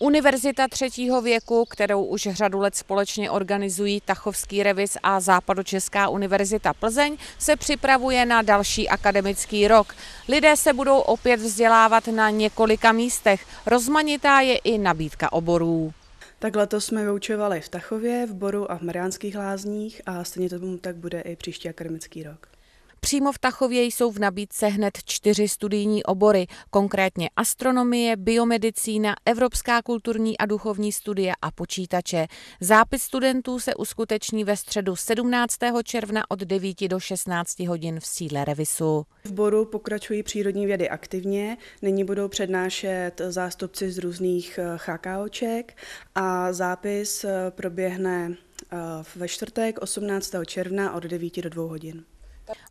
Univerzita třetího věku, kterou už řadu let společně organizují Tachovský revis a Západočeská univerzita Plzeň, se připravuje na další akademický rok. Lidé se budou opět vzdělávat na několika místech. Rozmanitá je i nabídka oborů. Tak letos jsme vyučovali v Tachově, v Boru a v Mariánských lázních a stejně tomu tak bude i příští akademický rok. Přímo v Tachově jsou v nabídce hned čtyři studijní obory, konkrétně astronomie, biomedicína, evropská kulturní a duchovní studie a počítače. Zápis studentů se uskuteční ve středu 17. června od 9 do 16 hodin v síle Revisu. V Boru pokračují přírodní vědy aktivně, nyní budou přednášet zástupci z různých eh, chákáoček a zápis eh, proběhne eh, ve čtvrtek 18. června od 9 do 2 hodin.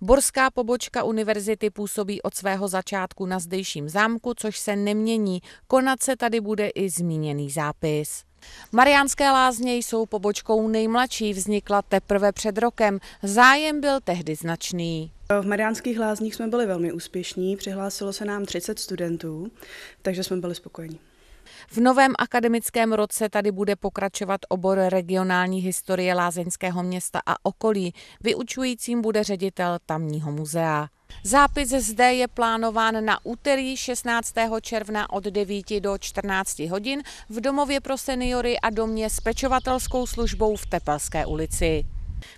Borská pobočka univerzity působí od svého začátku na zdejším zámku, což se nemění. Konat se tady bude i zmíněný zápis. Mariánské lázně jsou pobočkou nejmladší, vznikla teprve před rokem. Zájem byl tehdy značný. V Mariánských lázních jsme byli velmi úspěšní, přihlásilo se nám 30 studentů, takže jsme byli spokojení. V novém akademickém roce tady bude pokračovat obor regionální historie lázeňského města a okolí. Vyučujícím bude ředitel tamního muzea. Zápis zde je plánován na úterý 16. června od 9 do 14 hodin v domově pro seniory a domě s pečovatelskou službou v Tepelské ulici.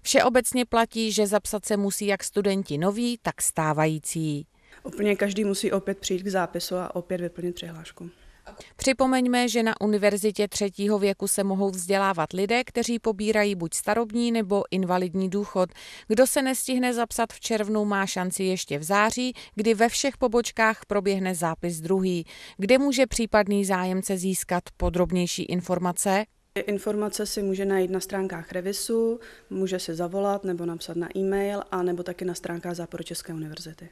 Všeobecně platí, že zapsat se musí jak studenti noví, tak stávající. Úplně každý musí opět přijít k zápisu a opět vyplnit přihlášku. Připomeňme, že na univerzitě třetího věku se mohou vzdělávat lidé, kteří pobírají buď starobní nebo invalidní důchod. Kdo se nestihne zapsat v červnu, má šanci ještě v září, kdy ve všech pobočkách proběhne zápis druhý. Kde může případný zájemce získat podrobnější informace? Informace si může najít na stránkách Revisu, může se zavolat nebo napsat na e-mail, a nebo taky na stránkách České univerzity.